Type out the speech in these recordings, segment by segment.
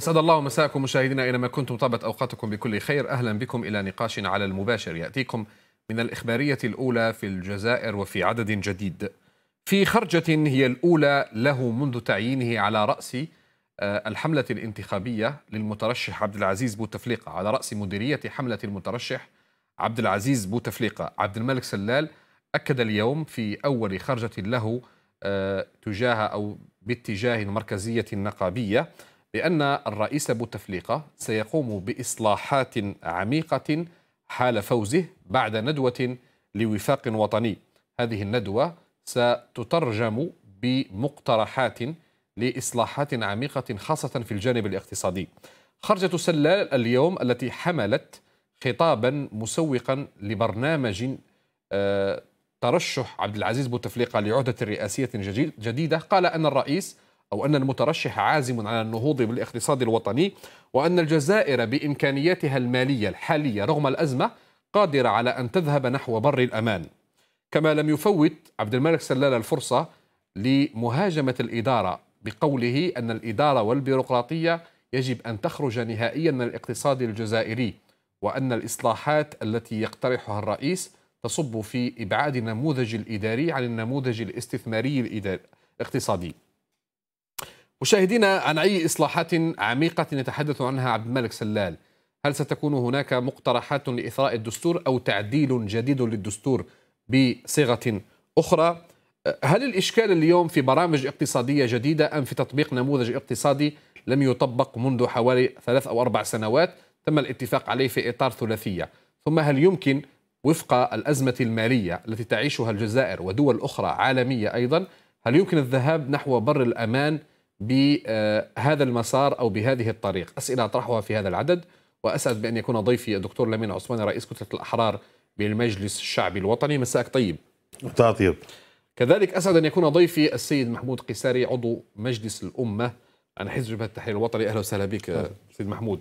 أسعد الله مساءكم مشاهدينا أينما كنتم طابت أوقاتكم بكل خير أهلا بكم إلى نقاش على المباشر يأتيكم من الإخبارية الأولى في الجزائر وفي عدد جديد في خرجة هي الأولى له منذ تعيينه على رأس آه، الحملة الانتخابية للمترشح عبد العزيز بوتفليقة على رأس مديرية حملة المترشح عبد العزيز بوتفليقة عبد الملك سلال أكد اليوم في أول خرجة له آه، تجاه أو باتجاه المركزية النقابية بأن الرئيس بوتفليقة سيقوم بإصلاحات عميقة حال فوزه بعد ندوة لوفاق وطني هذه الندوة ستترجم بمقترحات لإصلاحات عميقة خاصة في الجانب الاقتصادي خرجة سلال اليوم التي حملت خطابا مسوقا لبرنامج آه، ترشح عبد العزيز بوتفليقة لعهدة رئاسية جديدة قال أن الرئيس أو أن المترشح عازم على النهوض بالاقتصاد الوطني وأن الجزائر بإمكانياتها المالية الحالية رغم الأزمة قادرة على أن تذهب نحو بر الأمان كما لم يفوت عبد الملك سلال الفرصة لمهاجمة الإدارة بقوله أن الإدارة والبيروقراطية يجب أن تخرج نهائيا من الاقتصاد الجزائري وأن الإصلاحات التي يقترحها الرئيس تصب في إبعاد النموذج الإداري عن النموذج الاستثماري الاقتصادي مشاهدينا عن أي إصلاحات عميقة يتحدث عنها عبد الملك سلال هل ستكون هناك مقترحات لإثراء الدستور أو تعديل جديد للدستور بصيغة أخرى هل الإشكال اليوم في برامج اقتصادية جديدة أم في تطبيق نموذج اقتصادي لم يطبق منذ حوالي ثلاث أو أربع سنوات تم الاتفاق عليه في إطار ثلاثية ثم هل يمكن وفق الأزمة المالية التي تعيشها الجزائر ودول أخرى عالمية أيضا هل يمكن الذهاب نحو بر الأمان بهذا المسار أو بهذه الطريق أسئلة أطرحها في هذا العدد وأسعد بأن يكون ضيفي الدكتور لمين عثمان رئيس كتلة الأحرار بالمجلس الشعبي الوطني مساك طيب مساء طيب كذلك أسعد أن يكون ضيفي السيد محمود قيساري عضو مجلس الأمة عن حزب جبهة التحرير الوطني أهلا وسهلا بك طيب. سيد محمود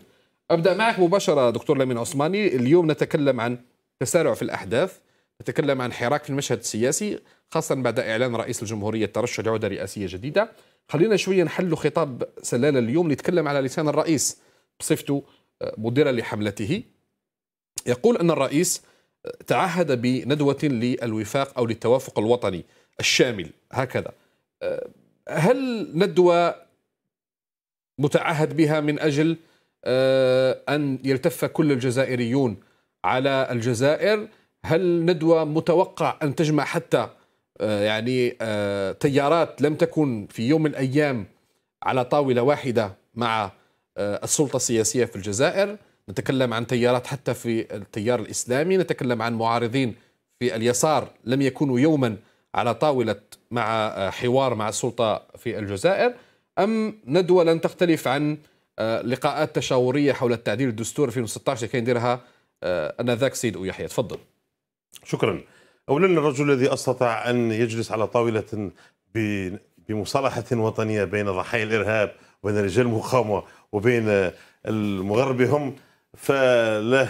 أبدأ معك مباشرة دكتور لمين عثماني اليوم نتكلم عن تسارع في الأحداث نتكلم عن حراك في المشهد السياسي خاصة بعد إعلان رئيس الجمهورية الترشح لعودة رئاسية جديدة خلينا شوية نحلوا خطاب سلالة اليوم نتكلم على لسان الرئيس بصفته آه، مديرا لحملته يقول أن الرئيس آه، تعهد بندوة للوفاق أو للتوافق الوطني الشامل هكذا آه، هل ندوة متعهد بها من أجل أن يلتف كل الجزائريون على الجزائر هل ندوة متوقع أن تجمع حتى آه، يعني آه، تيارات لم تكن في يوم من الأيام على طاولة واحدة مع آه، السلطة السياسية في الجزائر نتكلم عن تيارات حتى في التيار الإسلامي نتكلم عن معارضين في اليسار لم يكونوا يوما على طاولة مع حوار مع السلطة في الجزائر أم ندوة لن تختلف عن لقاءات تشاورية حول التعديل الدستوري 2016 كان يديرها آنذاك سيد يحيى تفضل شكرا اولا الرجل الذي استطاع ان يجلس على طاوله بمصالحه وطنيه بين ضحايا الارهاب وبين رجال المقاومه وبين المغربهم فلا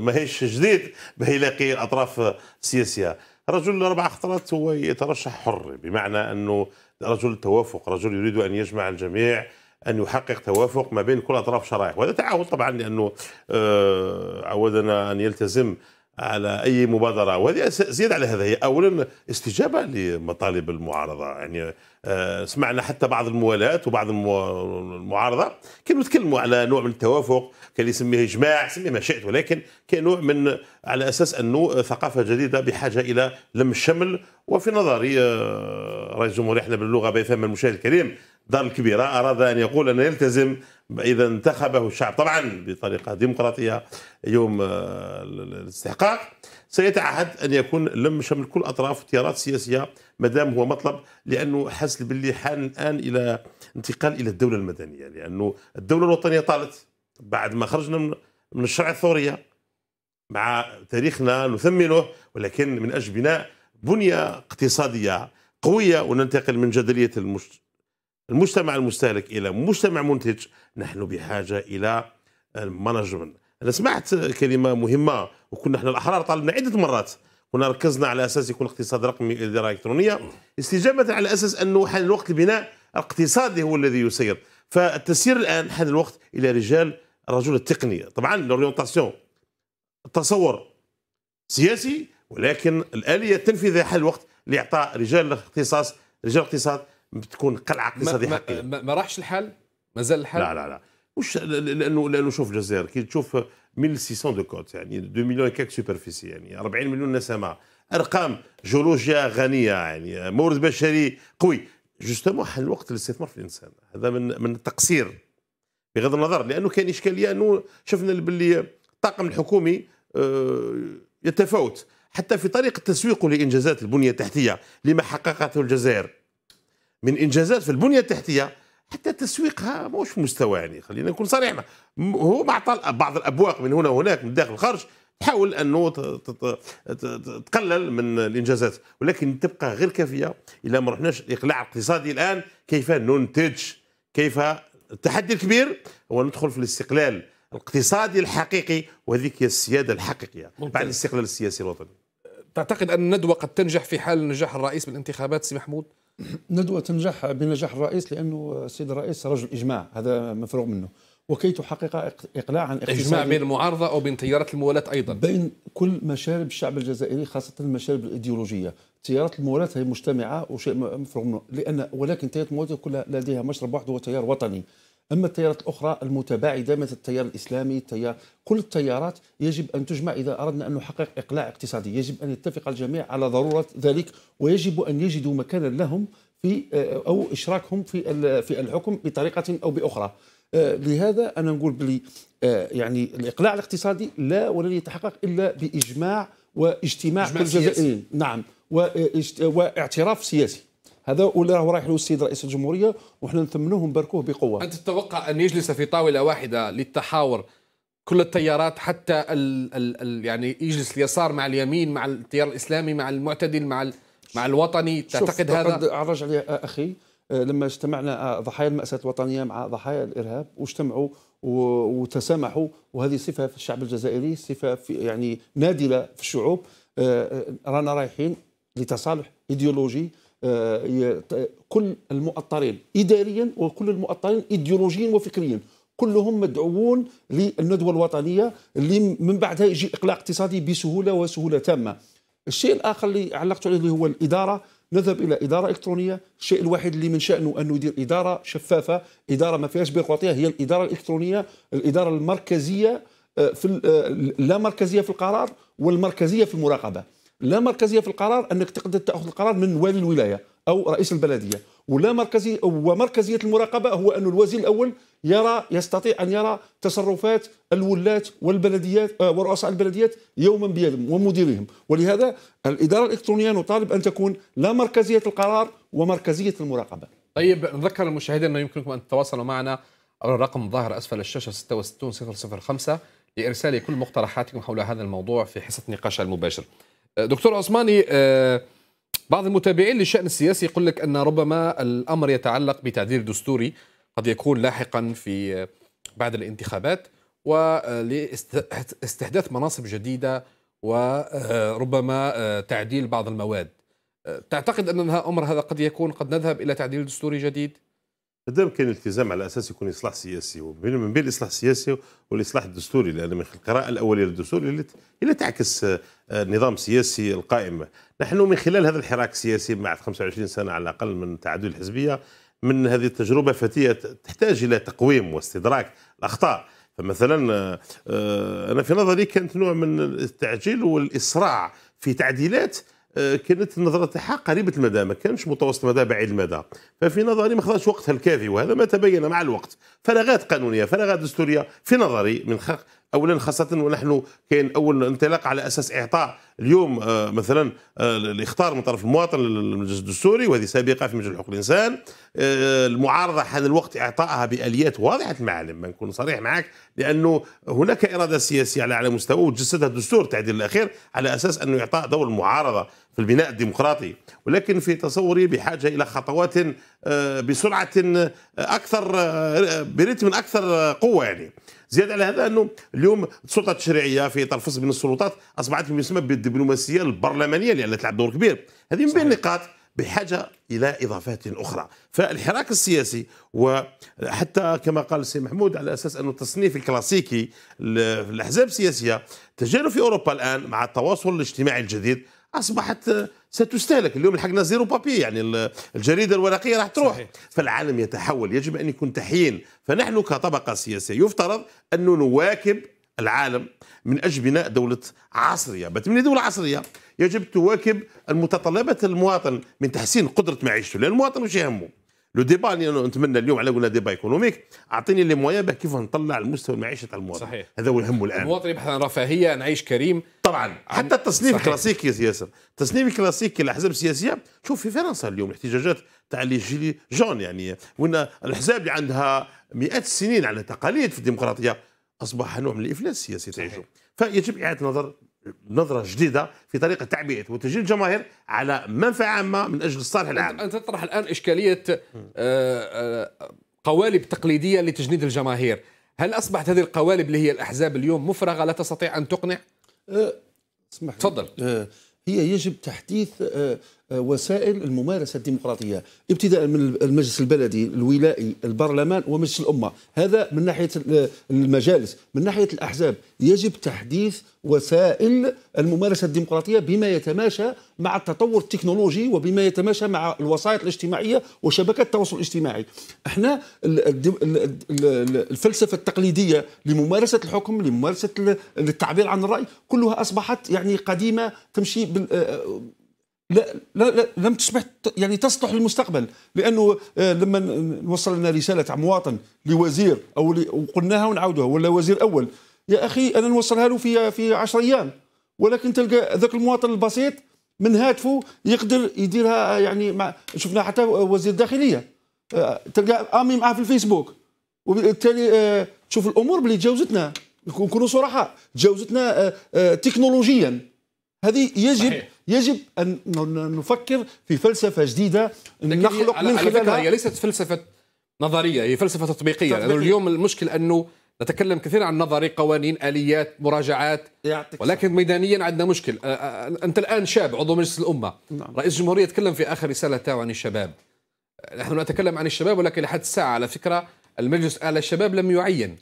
ماهيش جديد به يلاقي الاطراف السياسيه رجل اربع خطرات هو يترشح حر بمعنى انه رجل توافق رجل يريد ان يجمع الجميع ان يحقق توافق ما بين كل اطراف شرائح وهذا تعاون طبعا لانه آه، عودنا ان يلتزم على اي مبادره وهذه زياده على هذا هي اولا استجابه لمطالب المعارضه يعني آه، سمعنا حتى بعض الموالاة وبعض المعارضة كانوا يتكلموا على نوع من التوافق كان يسميه إجماع سميه ما شئت ولكن كان نوع من على أساس أنه ثقافة جديدة بحاجة إلى لم الشمل وفي نظري آه، رئيس الجمهورية احنا باللغة بيفهم المشاهد الكريم الدار الكبيرة أراد أن يقول أن يلتزم إذا انتخبه الشعب طبعا بطريقة ديمقراطية يوم آه، الاستحقاق سيتعهد أن يكون لم شمل كل أطراف التيارات السياسية ما دام هو مطلب لأنه حس باللي حان الآن إلى انتقال إلى الدولة المدنية لأنه الدولة الوطنية طالت بعد ما خرجنا من الشرع الثورية مع تاريخنا نثمنه ولكن من أجل بناء بنية اقتصادية قوية وننتقل من جدلية المجتمع المجتمع المستهلك الى مجتمع منتج نحن بحاجه الى المانجمنت انا سمعت كلمه مهمه وكنا احنا الاحرار طالبنا عده مرات كنا ركزنا على اساس يكون اقتصاد رقمي اداره الكترونيه استجابه على اساس انه حان الوقت البناء الاقتصادي هو الذي يسير فالتسير الان حان الوقت الى رجال الرجل التقني طبعا لورينتاسيون التصور سياسي ولكن الاليه التنفيذيه حان الوقت لاعطاء رجال الاختصاص رجال الاقتصاد بتكون قلعه اقتصاديه حقيقيه ما, ما راحش الحال مازال الحال لا لا لا وش لانه لانه شوف الجزائر كي تشوف 1600 دو كوت يعني 2 مليون كاك سوبرفيسي يعني 40 مليون نسمه ارقام جيولوجيا غنيه يعني مورد بشري قوي جوستومون حل الوقت للاستثمار في الانسان هذا من من التقصير بغض النظر لانه كان اشكاليه انه شفنا باللي الطاقم الحكومي آه، يتفاوت حتى في طريقه تسويقه لانجازات البنيه التحتيه لما حققته الجزائر من انجازات في البنيه التحتيه حتى تسويقها مش مستوى يعني خلينا نكون صريح هو بعض الابواق من هنا وهناك من داخل الخارج تحاول انه تقلل من الانجازات ولكن تبقى غير كافيه الا ما رحناش الاقلاع الاقتصادي الان كيف ننتج كيف التحدي الكبير هو ندخل في الاستقلال الاقتصادي الحقيقي وهذيك هي السياده الحقيقيه ممكن. بعد الاستقلال السياسي الوطني تعتقد ان الندوه قد تنجح في حال نجاح الرئيس بالانتخابات سي محمود ندوة تنجح بنجاح الرئيس لأنه السيد الرئيس رجل إجماع هذا مفروغ منه وكي تحقق إقلاع عن اقتصادي اجماع بين المعارضه أو بين تيارات الموالاه ايضا بين كل مشارب الشعب الجزائري خاصه المشارب الايديولوجيه تيارات الموالاه هي مجتمعه وشيء مفروغ منه لان ولكن تيارات الموالاه كلها لديها مشرب واحد هو تيار وطني اما التيارات الاخرى المتباعده مثل التيار الاسلامي التيار كل التيارات يجب ان تجمع اذا اردنا ان نحقق اقلاع اقتصادي يجب ان يتفق الجميع على ضروره ذلك ويجب ان يجدوا مكانا لهم في آه، او اشراكهم في في الحكم بطريقه او باخرى آه، لهذا انا نقول بلي آه، يعني الاقلاع الاقتصادي لا ولن يتحقق الا باجماع واجتماع كل الجزائريين نعم واعتراف سياسي هذا ولا رايح له السيد رئيس الجمهوريه وحنا نثمنوه ونباركوه بقوه انت تتوقع ان يجلس في طاوله واحده للتحاور كل التيارات حتى ال ال الـ يعني يجلس اليسار مع اليمين مع التيار الاسلامي مع المعتدل مع مع الوطني تعتقد هذا عرج عليه اخي لما اجتمعنا ضحايا المأساة الوطنية مع ضحايا الإرهاب واجتمعوا وتسامحوا وهذه صفة في الشعب الجزائري صفة في يعني نادلة في الشعوب رانا رايحين لتصالح ايديولوجي آه، كل المؤطرين إداريا وكل المؤطرين إيديولوجيا وفكريا كلهم مدعوون للندوة الوطنية اللي من بعدها يجي إقلاع اقتصادي بسهولة وسهولة تامة الشيء الآخر اللي علقت عليه اللي هو الإدارة نذهب الى اداره الكترونيه الشيء الوحيد اللي من شانه انه يدير اداره شفافه اداره ما فيهاش بيروقراطيه هي الاداره الالكترونيه الاداره المركزيه آه، في آه، لا مركزيه في القرار والمركزيه في المراقبه لا مركزيه في القرار انك تقدر تاخذ القرار من والي الولايه او رئيس البلديه ولا مركزي ومركزيه المراقبه هو ان الوزير الاول يرى يستطيع ان يرى تصرفات الولات والبلديات آه، ورؤساء البلديات يوما بيوم ومديريهم ولهذا الاداره الالكترونيه نطالب ان تكون لا مركزيه القرار ومركزيه المراقبه طيب نذكر المشاهدين انه يمكنكم ان تتواصلوا معنا على الرقم الظاهر اسفل الشاشه 66005 لارسال كل مقترحاتكم حول هذا الموضوع في حصه النقاش المباشر دكتور عثماني آه، بعض المتابعين للشأن السياسي يقول لك أن ربما الأمر يتعلق بتعديل دستوري قد يكون لاحقا في آه، بعد الانتخابات ولاستحداث آه، مناصب جديدة وربما تعديل بعض المواد تعتقد أن الأمر هذا قد يكون قد نذهب إلى تعديل دستوري جديد؟ مادام كان التزام على اساس يكون اصلاح سياسي من بين الاصلاح السياسي والاصلاح الدستوري لان من القراءه الاوليه للدستور اللي تعكس النظام آه، السياسي القائم نحن من خلال هذا الحراك السياسي بعد 25 سنه على الاقل من تعدد الحزبيه من هذه التجربه فتيه تحتاج الى تقويم واستدراك الاخطاء فمثلا آه، آه، انا في نظري كانت نوع من التعجيل والاسراع في تعديلات كانت النظره تاعها قريبه المدى ما كانش متوسط المدى بعيد المدى ففي نظري ما خداش وقتها الكافي وهذا ما تبين مع الوقت فراغات قانونيه فراغات دستوريه في نظري من حق اولا خاصه ونحن كاين اول انطلاق على اساس اعطاء اليوم آه، مثلا آه، الاخطار من طرف المواطن للمجلس السوري وهذه سابقه في مجلس حقوق الانسان آه، المعارضه حان الوقت اعطائها باليات واضحه المعالم نكون صريح معك لانه هناك اراده سياسيه على اعلى مستوى وتجسدها الدستور التعديل الاخير على اساس انه اعطاء دور المعارضه في البناء الديمقراطي ولكن في تصوري بحاجه الى خطوات بسرعه اكثر برتم اكثر قوه يعني زيادة على هذا أنه اليوم السلطة التشريعية في الفصل من السلطات أصبحت ما يسمى بالدبلوماسية البرلمانية اللي تلعب دور كبير هذه من بين النقاط بحاجة إلى إضافات أخرى فالحراك السياسي وحتى كما قال السيد محمود على أساس أنه التصنيف الكلاسيكي للأحزاب السياسية تجارب في أوروبا الآن مع التواصل الاجتماعي الجديد اصبحت آه، ستستهلك اليوم لحقنا زيرو بابي يعني الجريده الورقيه راح تروح صحيح. فالعالم يتحول يجب ان يكون تحيين فنحن كطبقه سياسيه يفترض ان نواكب العالم من اجل بناء دوله عصريه بتبني دوله عصريه يجب تواكب المتطلبات المواطن من تحسين قدره معيشته لان المواطن وش يهمه لو ديبا اللي نتمنى اليوم على قولنا ديبا ايكونوميك اعطيني لي مويان باه كيف نطلع المستوى المعيشه تاع المواطن صحيح هذا هو الهم الان المواطن يبحث عن رفاهيه نعيش كريم طبعا حتى التصنيف الكلاسيكي يا ياسر التصنيف الكلاسيكي الاحزاب السياسيه شوف في فرنسا اليوم الاحتجاجات تاع لي جيلي جون يعني وان الاحزاب اللي عندها مئات السنين على تقاليد في الديمقراطيه اصبح نوع من الافلاس السياسي تعيشه فيجب اعاده نظر نظره جديده في طريقه تعبئه وتشجيع الجماهير على منفعه عامه من اجل الصالح العام. انت تطرح الان اشكاليه آه، آه، قوالب تقليديه لتجنيد الجماهير، هل اصبحت هذه القوالب اللي هي الاحزاب اليوم مفرغه لا تستطيع ان تقنع؟ أه، اسمح تفضل هي يجب تحديث وسائل الممارسه الديمقراطيه ابتداء من المجلس البلدي الولائي البرلمان ومجلس الامه هذا من ناحيه المجالس من ناحيه الاحزاب يجب تحديث وسائل الممارسه الديمقراطيه بما يتماشى مع التطور التكنولوجي وبما يتماشى مع الوسائط الاجتماعيه وشبكات التواصل الاجتماعي احنا الفلسفه التقليديه لممارسه الحكم لممارسه التعبير عن الراي كلها اصبحت يعني قديمه تمشي لا, لا, لا لم تصبح يعني تصلح للمستقبل لانه آه، لما وصل لنا رساله تاع مواطن لوزير او وقلناها ونعاودوها ولا وزير اول يا اخي انا نوصلها له في في 10 ايام ولكن تلقى ذاك المواطن البسيط من هاتفه يقدر يديرها يعني مع شفنا حتى وزير الداخليه آه، تلقى امي معاه في الفيسبوك وبالتالي آه، تشوف الامور بلي تجاوزتنا نكونوا صرحاء تجاوزتنا تكنولوجيا هذه يجب صحيح. يجب ان نفكر في فلسفه جديده نخلق على من خلالها هي ليست فلسفه نظريه هي فلسفه تطبيقيه لانه يعني اليوم المشكل انه نتكلم كثيرا عن نظري قوانين اليات مراجعات ولكن ميدانيا عندنا مشكل انت الان شاب عضو مجلس الامه نعم. رئيس الجمهوريه تكلم في اخر رساله عن الشباب نحن نتكلم عن الشباب ولكن لحد الساعه على فكره المجلس على الشباب لم يعين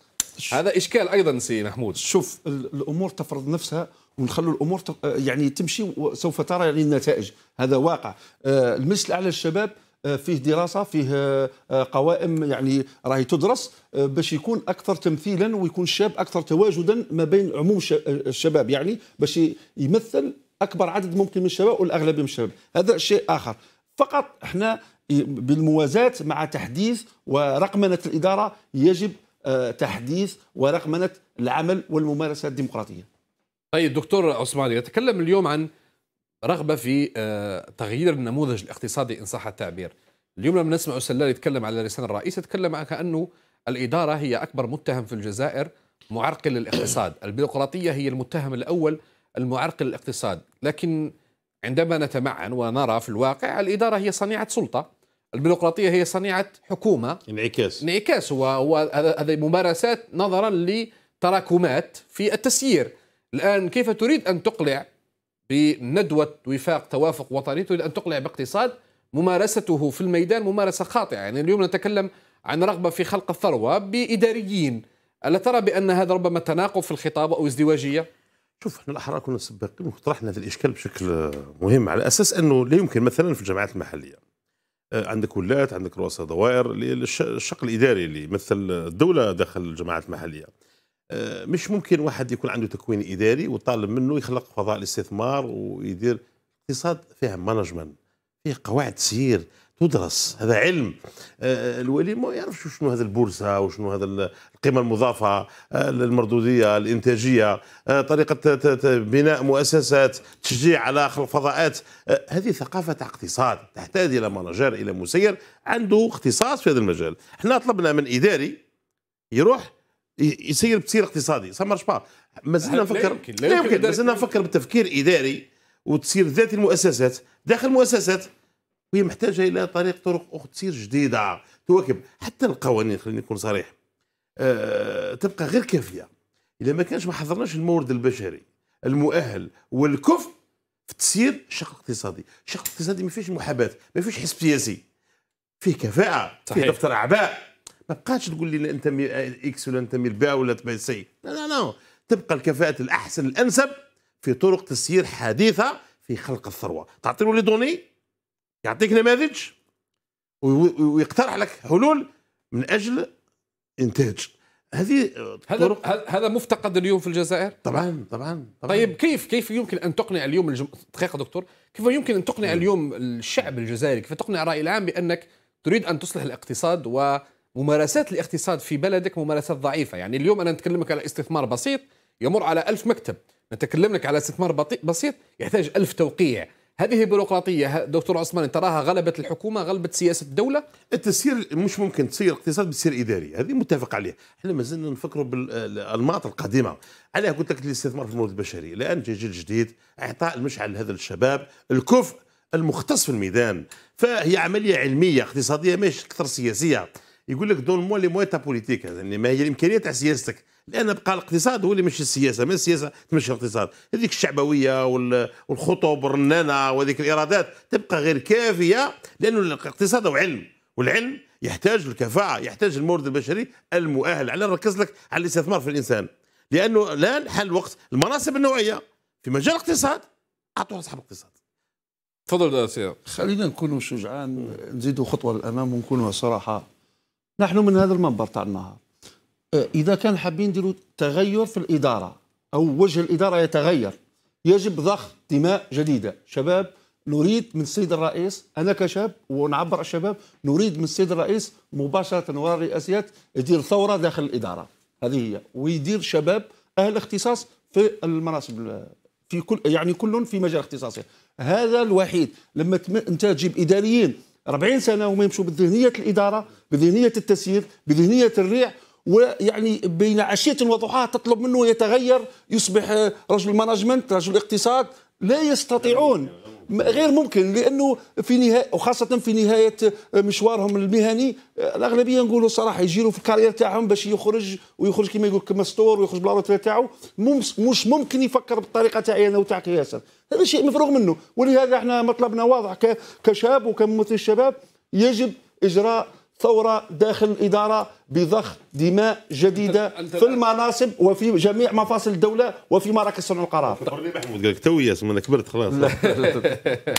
هذا اشكال ايضا سي محمود شوف الامور تفرض نفسها ونخلوا الامور يعني تمشي وسوف ترى يعني النتائج هذا واقع آه، المجلس الاعلى للشباب آه، فيه دراسه فيه آه، قوائم يعني راهي تدرس باش يكون اكثر تمثيلا ويكون الشاب اكثر تواجدا ما بين عموم الشباب يعني باش يمثل اكبر عدد ممكن من الشباب والاغلبيه من الشباب هذا شيء اخر فقط احنا بالموازاه مع تحديث ورقمنه الاداره يجب تحديث ورقمنه العمل والممارسه الديمقراطيه طيب دكتور عثمان نتكلم اليوم عن رغبه في آه، تغيير النموذج الاقتصادي ان صح التعبير اليوم لما نسمع سلال يتكلم على لسان الرئيس يتكلم عن كانه الاداره هي اكبر متهم في الجزائر معرقل للاقتصاد البيروقراطيه هي المتهم الاول المعرقل للاقتصاد لكن عندما نتمعن ونرى في الواقع الاداره هي صنيعه سلطه البيروقراطيه هي صنيعه حكومه انعكاس انعكاس هو هذه ممارسات نظرا لتراكمات في التسيير الآن كيف تريد أن تقلع بندوة وفاق توافق وطني تريد أن تقلع باقتصاد ممارسته في الميدان ممارسة خاطئة يعني اليوم نتكلم عن رغبة في خلق الثروة بإداريين ألا ترى بأن هذا ربما تناقض في الخطاب أو ازدواجية؟ شوف احنا الاحرار كنا سباقين وطرحنا هذا الاشكال بشكل مهم على اساس انه لا يمكن مثلا في الجماعات المحليه آه، عندك ولات عندك رؤساء دوائر الشق الاداري اللي يمثل الدوله داخل الجماعات المحليه آه، مش ممكن واحد يكون عنده تكوين اداري وطالب منه يخلق فضاء الاستثمار ويدير اقتصاد فيه مانجمنت فيه قواعد سير تدرس هذا علم آه، آه، الولي ما يعرفش شنو هذا البورصه وشنو هذا القيمه المضافه المردوديه الانتاجيه طريقه بناء مؤسسات تشجيع على خلق فضاءات هذه ثقافه اقتصاد تحتاج الى مانجر الى مسير عنده اختصاص في هذا المجال احنا طلبنا من اداري يروح يصير بتصير اقتصادي سا مارش با مازلنا نفكر لا يمكن لا يمكن مازلنا نفكر بالتفكير اداري وتصير ذات المؤسسات داخل المؤسسات وهي محتاجه الى طريق طرق اخرى تصير جديده تواكب حتى القوانين خليني نكون صريح أه تبقى غير كافيه اذا ما كانش ما حضرناش المورد البشري المؤهل والكفء في تسيير الشق الاقتصادي، الشق الاقتصادي ما فيهش محاباه، ما فيهش حزب سياسي، فيه كفاءه، صحيح. فيه دفتر اعباء، ما تبقاش تقول لي انت اكس ولا ميل بي ولا تبي سي لا لا لا تبقى الكفاءات الأحسن الأنسب في طرق تسيير حديثة في خلق الثروة تعطيه لي دوني يعطيك نماذج ويقترح لك حلول من أجل إنتاج هذه هذا هذا مفتقد اليوم في الجزائر طبعا طبعا, طبعاً. طيب كيف كيف يمكن ان تقنع اليوم الجم... دقيقه دكتور كيف يمكن ان تقنع اليوم الشعب الجزائري كيف تقنع الراي العام بانك تريد ان تصلح الاقتصاد و ممارسات الاقتصاد في بلدك ممارسات ضعيفة يعني اليوم أنا لك على استثمار بسيط يمر على ألف مكتب نتكلم لك على استثمار بسيط يحتاج ألف توقيع هذه بيروقراطية دكتور عثمان تراها غلبت الحكومة غلبت سياسة الدولة التسيير مش ممكن تسير اقتصاد بتصير إداري هذه متفق عليه احنا ما زلنا نفكروا بالأنماط آه، القديمة عليها قلت لك الاستثمار في الموارد البشرية الآن جاي جيل جديد إعطاء المشعل لهذا الشباب الكفء المختص في الميدان فهي عملية علمية اقتصادية مش أكثر سياسية يقول لك دون موا لي موا بوليتيك يعني ما هي الامكانيه تاع سياستك لان بقى الاقتصاد هو اللي ماشي السياسه ما السياسه تمشي الاقتصاد هذيك الشعبويه والخطب الرنانه وهذيك الايرادات تبقى غير كافيه لانه الاقتصاد هو علم والعلم يحتاج الكفاءه يحتاج المورد البشري المؤهل على نركز لك على الاستثمار في الانسان لانه الان حل وقت المناصب النوعيه في مجال الاقتصاد اعطوها اصحاب الاقتصاد تفضل سير خلينا نكونوا شجعان نزيدوا خطوه للامام ونكونوا صراحه نحن من هذا المنبر تاع النهار أه، اذا كان حابين نديروا تغير في الاداره او وجه الاداره يتغير يجب ضخ دماء جديده شباب نريد من السيد الرئيس انا كشاب ونعبر الشباب نريد من السيد الرئيس مباشره وراء الرئاسيات يدير ثوره داخل الاداره هذه هي ويدير شباب اهل اختصاص في المناصب في كل يعني كل في مجال اختصاصه هذا الوحيد لما انت تجيب اداريين 40 سنه وما يمشوا بذهنيه الاداره بذهنيه التسيير بذهنيه الريع ويعني بين عشيه وضحاها تطلب منه يتغير يصبح رجل مانجمنت رجل اقتصاد لا يستطيعون غير ممكن لانه في نهايه وخاصه في نهايه آه، مشوارهم المهني الاغلبيه نقولوا صراحه يجيروا في الكارير تاعهم باش يخرج ويخرج كما يقول كمستور ويخرج بالروتير تاعو مش ممكن يفكر بالطريقه تاعي انا وتاعك ياسر هذا شيء مفروغ منه ولهذا احنا مطلبنا واضح كشاب وكممثل الشباب يجب اجراء ثوره داخل الاداره بضخ دماء جديده في المناصب وفي جميع مفاصل الدوله وفي مراكز صنع القرار. محمود انا كبرت خلاص.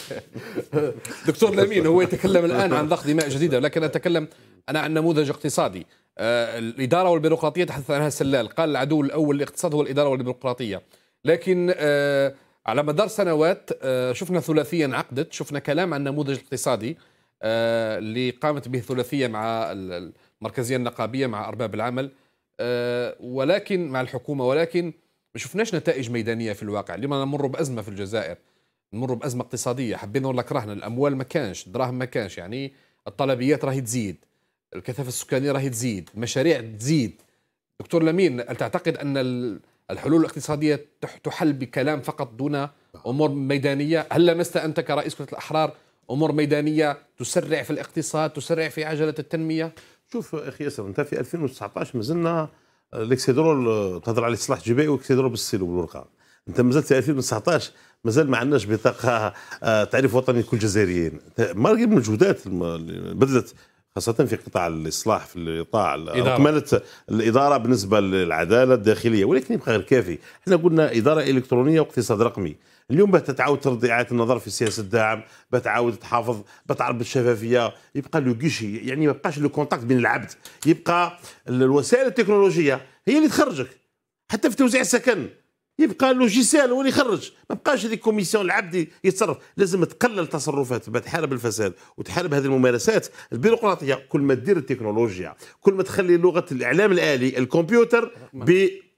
دكتور لامين هو يتكلم الان عن ضخ دماء جديده ولكن اتكلم انا عن نموذج اقتصادي. آه، الاداره والبيروقراطيه تحدث عنها سلال، قال العدو الاول للاقتصاد هو الاداره والبيروقراطيه. لكن آه، على مدار سنوات آه، شفنا ثلاثيه انعقدت، شفنا كلام عن النموذج الاقتصادي. آه، اللي قامت به الثلاثيه مع المركزيه النقابيه مع ارباب العمل آه، ولكن مع الحكومه ولكن ما شفناش نتائج ميدانيه في الواقع اليوم نمر بازمه في الجزائر نمر بازمه اقتصاديه حبينا ولا كرهنا الاموال ما كانش الدراهم ما كانش يعني الطلبيات راهي تزيد الكثافه السكانيه راهي تزيد المشاريع تزيد دكتور لمين هل تعتقد ان الحلول الاقتصاديه تحل بكلام فقط دون نعم. امور ميدانيه هل لمست انت كرئيس كتله الاحرار امور ميدانيه تسرع في الاقتصاد تسرع في عجله التنميه شوف اخي ياسر انت في 2019 مازلنا الاكسيدرول تهضر على الاصلاح الجبائي والاكسيدرول بالسيل والورقه انت مازال في 2019 مازال ما عندناش بطاقه آه، تعريف وطني لكل الجزائريين المجهودات اللي بذلت خاصة في قطاع الإصلاح في القطاع أكملت الإدارة بالنسبة للعدالة الداخلية ولكن يبقى غير كافي احنا قلنا إدارة إلكترونية واقتصاد رقمي اليوم باه تتعاود ترد اعاده النظر في سياسه الدعم باه تعاود تحافظ باه بالشفافيه، يبقى لو كيشي يعني ما يبقاش لو كونتاكت بين العبد يبقى الوسائل التكنولوجيه هي اللي تخرجك حتى في توزيع السكن يبقى لوجيسيال هو اللي يخرج ما بقاش هذه كوميسيون العبد يتصرف لازم تقلل تصرفات تحارب الفساد وتحارب هذه الممارسات البيروقراطيه كل ما تدير التكنولوجيا كل ما تخلي لغه الاعلام الالي الكمبيوتر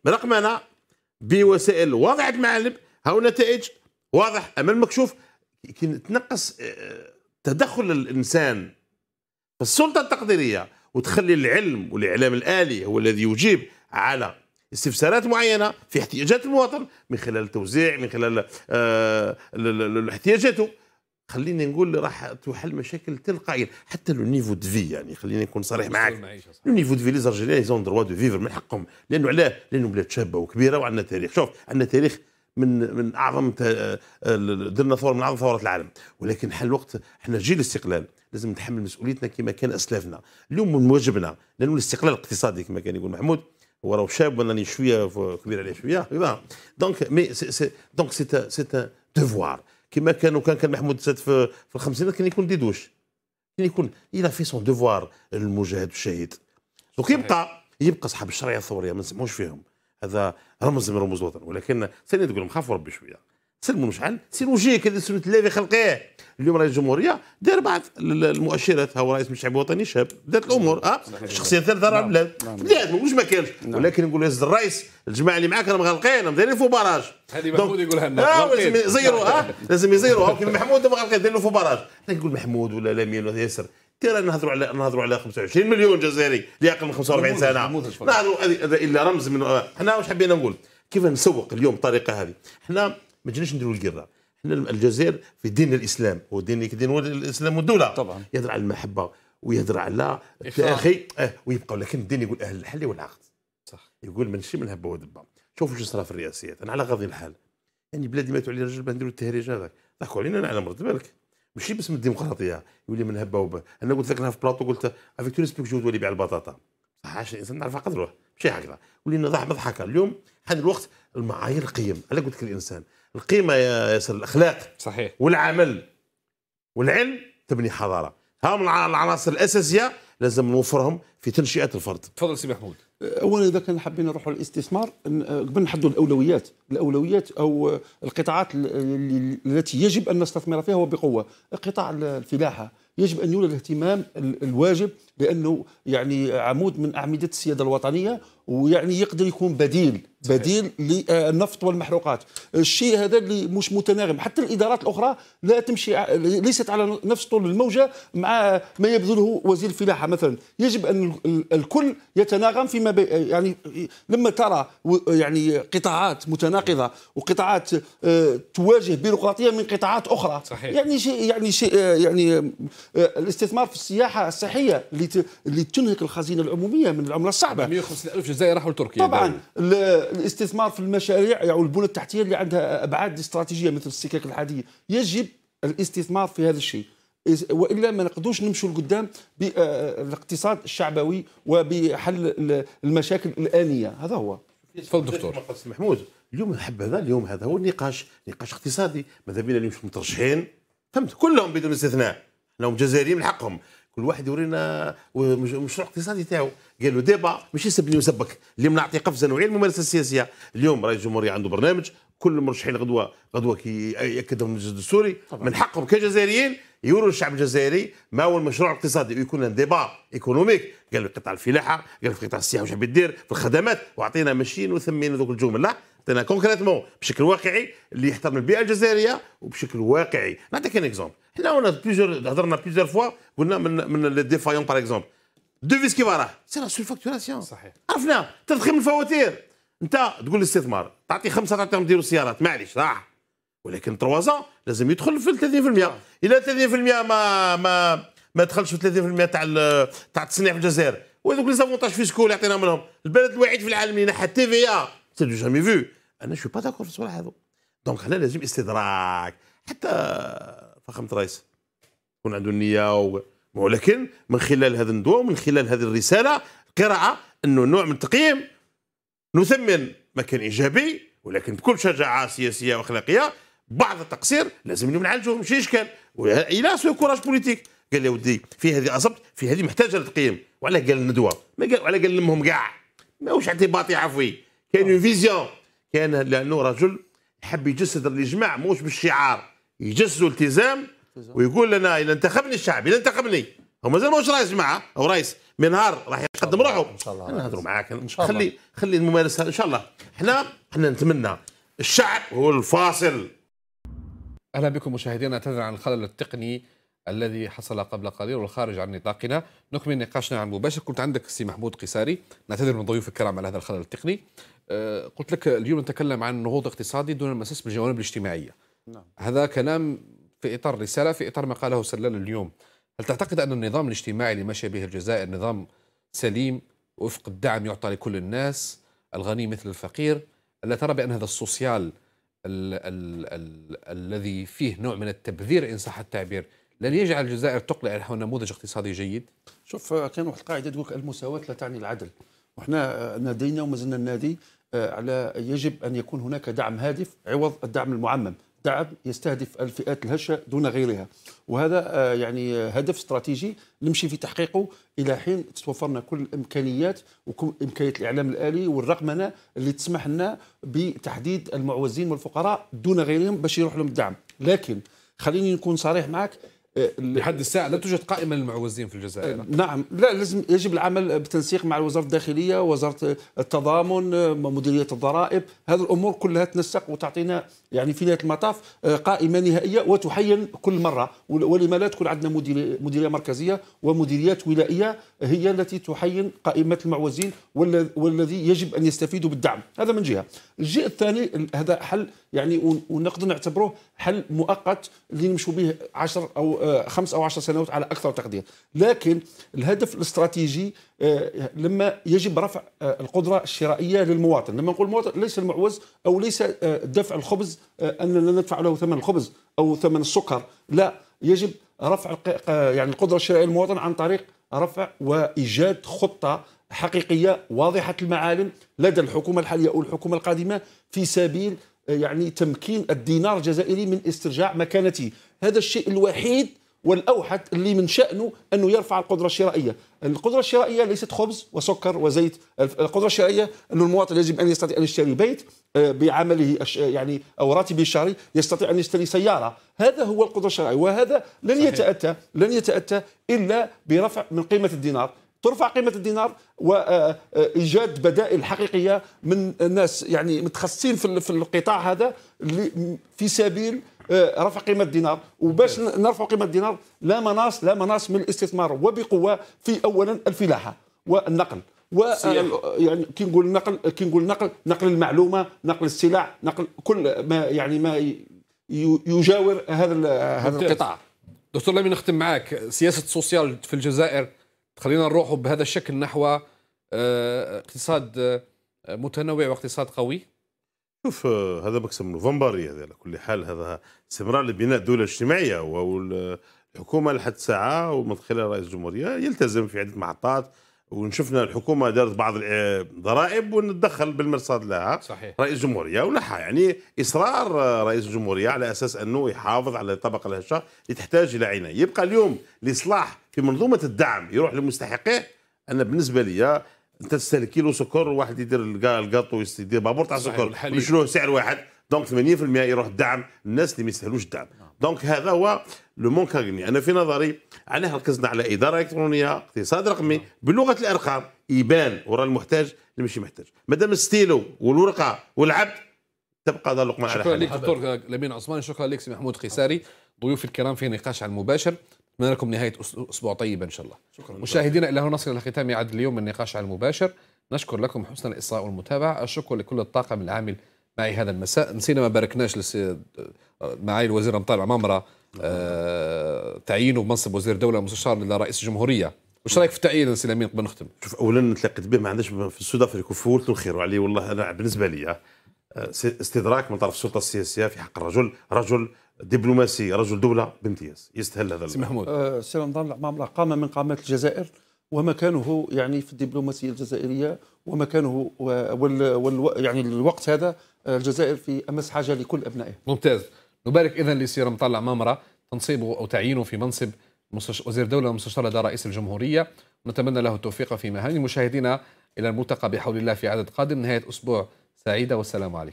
برقمنه بوسائل واضحه المعالم هاو نتائج واضح امام مكشوف تنقص آه، تدخل الانسان في السلطه التقديريه وتخلي العلم والاعلام الالي هو الذي يجيب على استفسارات معينه في احتياجات المواطن من خلال التوزيع من خلال آه، احتياجاته خليني نقول راح تحل مشاكل تلقائيا حتى لو نيفو دو في يعني خليني نكون صريح معك لو نيفو دو في لي زارجيليان زون دروا دو فيفر من حقهم لانه علاه لانه بلاد شابه وكبيره وعندنا تاريخ شوف عندنا تاريخ من من اعظم آه، درنا ثوره من اعظم ثورات العالم ولكن حل الوقت احنا جيل الاستقلال لازم نتحمل مسؤوليتنا كما كان اسلافنا اليوم من واجبنا لانه الاستقلال الاقتصادي كما كان يقول محمود ولو شاب ولا شويه كبير عليه شويه دونك مي دونك سي سي ديفوار كما كانوا كان كان محمود السادات في, في الخمسينات كان يكون ديدوش كان يكون الى في سون ديفوار المجاهد الشهيد دونك يبقى يبقى صاحب الشرعيه الثوريه ما نسموش فيهم هذا رمز من رموز الوطن ولكن ثاني تقول لهم خافوا ربي شويه سلموا مشعل سي لوجيك كذا سلوك الله في خلقه اليوم رئيس الجمهوريه دار بعض المؤشرات هو رئيس الشعب الوطني شاب دارت الامور اه الشخصيه الثالثه راه نعم. بلاد نعم. بلاد مش ما كانش نعم. ولكن نقول يا الرئيس الجماعه اللي معاك راهم غالقين دايرين فو باراج هذه محمود يقولها لنا اه لازم يزيروها لازم يزيروها كيما محمود غالقين دايرين فو نقول محمود ولا لامين ولا ياسر ترى نهضروا على نهضروا على 25 مليون جزائري اللي اقل من 45 سنه نهضروا هذا الا رمز من آه، حنا واش حبينا نقول كيف نسوق اليوم الطريقه هذه حنا ما جيناش نديروا القره حنا الجزائر في دين الاسلام هو دين دين الاسلام والدوله طبعا يهضر على المحبه ويهضر على اخي اه ويبقى ولكن الدين يقول اهل الحل والعقد صح يقول ماشي من هبه ودبه شوفوا شو صرا في الرئاسيات انا على غض الحال يعني بلادي ماتوا عليه رجل نديروا التهريج هذاك ضحكوا علينا يعني انا على مرض بالك ماشي باسم الديمقراطيه يولي من هبه وب انا قلت لك انا في بلاطو قلت افيك تو ريسبيك جو بيع البطاطا صح الانسان نعرف قدره ماشي هكذا ولينا ضحك مضحكه اليوم حان الوقت المعايير قيم انا قلت لك الانسان القيمه يا ياسر الاخلاق صحيح والعمل والعلم تبني حضاره هم العناصر الاساسيه لازم نوفرهم في تنشئه الفرد تفضل سي محمود اولا اذا كان حابين نروحوا للاستثمار قبل نحددوا الاولويات الاولويات او القطاعات التي يجب ان نستثمر فيها وبقوه قطاع الفلاحه يجب ان يولى الاهتمام الواجب بانه يعني عمود من اعمده السياده الوطنيه ويعني يقدر يكون بديل بديل للنفط والمحروقات الشيء هذا اللي مش متناغم حتى الادارات الاخرى لا تمشي ليست على نفس طول الموجه مع ما يبذله وزير الفلاحه مثلا يجب ان الكل يتناغم فيما بي يعني لما ترى يعني قطاعات متناقضه وقطاعات آه، تواجه بيروقراطيه من قطاعات اخرى صحيح. يعني شيء يعني شيء آه، يعني آه، الاستثمار في السياحه الصحيه اللي اللي تنهك الخزينه العموميه من العمله الصعبه 150 يعني الف جزائري راحوا لتركيا طبعا الاستثمار في المشاريع او البنى التحتيه اللي عندها ابعاد استراتيجيه مثل السكك الحاديه يجب الاستثمار في هذا الشيء والا ما نقدوش نمشوا لقدام بالاقتصاد آه، الشعبوي وبحل المشاكل الانيه هذا هو تفضل دكتور محمود اليوم نحب هذا اليوم هذا هو النقاش نقاش اقتصادي ماذا بينا اليوم مترشحين فهمت كلهم بدون استثناء لهم جزائريين من حقهم كل واحد يورينا مشروع اقتصادي تاعو قال له دابا ماشي سبني وسبك اليوم نعطي قفزه نوعيه للممارسه السياسيه اليوم رئيس الجمهوريه عنده برنامج كل المرشحين غدوه غدوه كي من الجزء السوري من حقهم كجزائريين يوروا الشعب الجزائري ما هو المشروع الاقتصادي ويكون لنا ديبا ايكونوميك قال له قطاع الفلاحه قال في قطاع السياحه واش بدير دير في الخدمات واعطينا ماشيين وثمين ذوك الجمل لا كونكريتمون بشكل واقعي اللي يحترم البيئه الجزائريه وبشكل واقعي نعطيك ان اكزومبل Là, on a plusieurs, on a plusieurs fois, on a les défaillants, par exemple. Devise qui va là C'est la surfacturation. tu عرفنا تضخيم الفواتير انت تقول الاستثمار تعطي خمسه معليش صح ولكن 3 لازم يدخل في 30% 30% ما ما ما دخلش 30% تاع تاع التصنيع في الجزائر وهذوك لي منهم البلد الوحيد في العالم هنا لازم استدراك حتى فخامه الرئيس يكون عنده النيه ولكن من خلال هذا الندوه ومن خلال هذه الرساله قراءه انه نوع من التقييم نثمن ما كان ايجابي ولكن بكل شجاعه سياسيه واخلاقيه بعض التقصير لازم نعالجه ماشي اشكال الى سو كوراج بوليتيك قال يا ودي في هذه اصبت في هذه محتاجه للتقييم وعلى قال الندوه ما قال وعلى قال لمهم كاع ماهوش اعتباطي عفوي كان آه. فيزيون كان لانه رجل حب يجسد الاجماع موش بالشعار يجسدوا التزام ويقول لنا اذا انتخبني الشعب اذا انتخبني هو مازال ماهوش رئيس جماعه او رئيس من نهار راح يقدم روحه ان شاء الله نهضروا معاك ان شاء الله خلي خلي الممارسه ان شاء الله احنا احنا نتمنى الشعب هو الفاصل اهلا بكم مشاهدينا اعتذر عن الخلل التقني الذي حصل قبل قليل والخارج عن نطاقنا نكمل نقاشنا عن مباشر كنت عندك سي محمود قيساري نعتذر من ضيوف الكرام على هذا الخلل التقني أه، قلت لك اليوم نتكلم عن نهوض اقتصادي دون المساس بالجوانب الاجتماعيه نعم. هذا كلام في إطار رسالة في إطار ما قاله سلال اليوم هل تعتقد أن النظام الاجتماعي اللي مشى به الجزائر نظام سليم وفق الدعم يعطى لكل الناس الغني مثل الفقير ألا ترى بأن هذا السوسيال الـ الـ الـ الذي فيه نوع من التبذير إن صح التعبير لن يجعل الجزائر تقلع نحو نموذج اقتصادي جيد؟ شوف كان واحد القاعده تقول المساواه لا تعني العدل وحنا نادينا وما زلنا ننادي على يجب ان يكون هناك دعم هادف عوض الدعم المعمم دعم يستهدف الفئات الهشه دون غيرها وهذا آه، يعني آه، هدف استراتيجي نمشي في تحقيقه الى حين تتوفرنا كل الامكانيات وامكانيات الاعلام الالي والرقمنه اللي تسمح لنا بتحديد المعوزين والفقراء دون غيرهم باش يروح لهم الدعم لكن خليني نكون صريح معك آه، لحد الساعة لا توجد قائمة للمعوزين في الجزائر نعم لا لازم يجب العمل بتنسيق مع وزارة الداخلية وزارة التضامن مديرية الضرائب هذه الأمور كلها تنسق وتعطينا يعني في نهايه المطاف آه، قائمه نهائيه وتحين كل مره ولما لا تكون عندنا مديريه مركزيه ومديريات ولائيه هي التي تحين قائمه المعوزين والذي يجب ان يستفيدوا بالدعم هذا من جهه الجزء الثاني هذا حل يعني ونقدر نعتبروه حل مؤقت اللي نمشوا به 10 او آه، خمس او 10 سنوات على اكثر تقدير لكن الهدف الاستراتيجي آه، لما يجب رفع آه، القدره الشرائيه للمواطن لما نقول المواطن ليس المعوز او ليس آه، دفع الخبز اننا ندفع له ثمن الخبز او ثمن السكر لا يجب رفع يعني القدره الشرائيه للمواطن عن طريق رفع وايجاد خطه حقيقيه واضحه المعالم لدى الحكومه الحاليه او الحكومه القادمه في سبيل يعني تمكين الدينار الجزائري من استرجاع مكانته هذا الشيء الوحيد والاوحد اللي من شانه انه يرفع القدره الشرائيه، القدره الشرائيه ليست خبز وسكر وزيت، القدره الشرائيه انه المواطن يجب ان يستطيع ان يشتري بيت آه، بعمله يعني او راتبه الشهري يستطيع ان يشتري سياره، هذا هو القدره الشرائيه وهذا لن صحيح. يتاتى لن يتاتى الا برفع من قيمه الدينار، ترفع قيمه الدينار وايجاد آه، آه، بدائل حقيقيه من ناس يعني متخصصين في القطاع هذا في سبيل آه، رفع قيمه الدينار وباش نرفع قيمه الدينار لا مناص لا مناص من الاستثمار وبقوه في اولا الفلاحه والنقل و آه، يعني كي نقول نقل كي نقول نقل نقل المعلومه نقل السلع نقل كل ما يعني ما يجاور هذا هذا القطاع دكتور لمي نختم معك سياسه السوسيال في الجزائر خلينا نروحوا بهذا الشكل نحو آه، اقتصاد متنوع واقتصاد قوي شوف هذا مكسب نوفمبري هذا على كل حال هذا استمرار لبناء دوله اجتماعيه والحكومه لحد ساعه ومن خلال رئيس الجمهوريه يلتزم في عده محطات ونشفنا الحكومه دارت بعض الضرائب ونتدخل بالمرصاد لها صحيح. رئيس الجمهوريه ونحى يعني اصرار رئيس الجمهوريه على اساس انه يحافظ على الطبقه الهشه اللي تحتاج الى عينه يبقى اليوم الاصلاح في منظومه الدعم يروح لمستحقيه انا بالنسبه لي انت تستهلك كيلو سكر وواحد يدير القاطو يدير بابور تاع سكر شنو سعر واحد دونك 80% يروح الدعم الناس اللي ما يستهلوش الدعم نعم. دونك هذا هو لو كاغني انا في نظري علاه ركزنا على اداره الكترونيه اقتصاد رقمي نعم. بلغه الارقام يبان ورا المحتاج اللي ماشي محتاج مادام الستيلو والورقه والعبد تبقى ذا لقمه على شكرا لك دكتور لمين عثمان شكرا لك سي محمود قيساري ضيوف الكرام في نقاش على المباشر أتمنى لكم نهاية أسبوع طيبة إن شاء الله شكرا مشاهدينا إلى هنا نصل إلى ختام عدد اليوم من النقاش على المباشر نشكر لكم حسن الإصغاء والمتابعة الشكر لكل الطاقم العامل معي هذا المساء نسينا ما باركناش للسيد معالي الوزير مطالع عمامرة آه تعيينه بمنصب وزير دولة مستشار لرئيس الجمهورية وش رايك في التعيين سي لامين قبل نختم؟ شوف اولا تلاقيت به ما عندناش في السود افريقيا فولت الخير وعليه والله انا بالنسبه لي آه، استدراك من طرف السلطه السياسيه في حق الرجل رجل دبلوماسي رجل دوله بامتياز يستهل هذا سي محمود أه، سي رمضان العمامره قام من قامات الجزائر ومكانه يعني في الدبلوماسيه الجزائريه ومكانه وال وال يعني الوقت هذا أه، الجزائر في امس حاجه لكل ابنائها ممتاز نبارك اذا لسي رمضان العمامره تنصيبه او تعيينه في منصب وزير دوله ومستشار لدى رئيس الجمهوريه نتمنى له التوفيق في مهامه مشاهدينا الى الملتقى بحول الله في عدد قادم نهايه اسبوع سعيده والسلام عليكم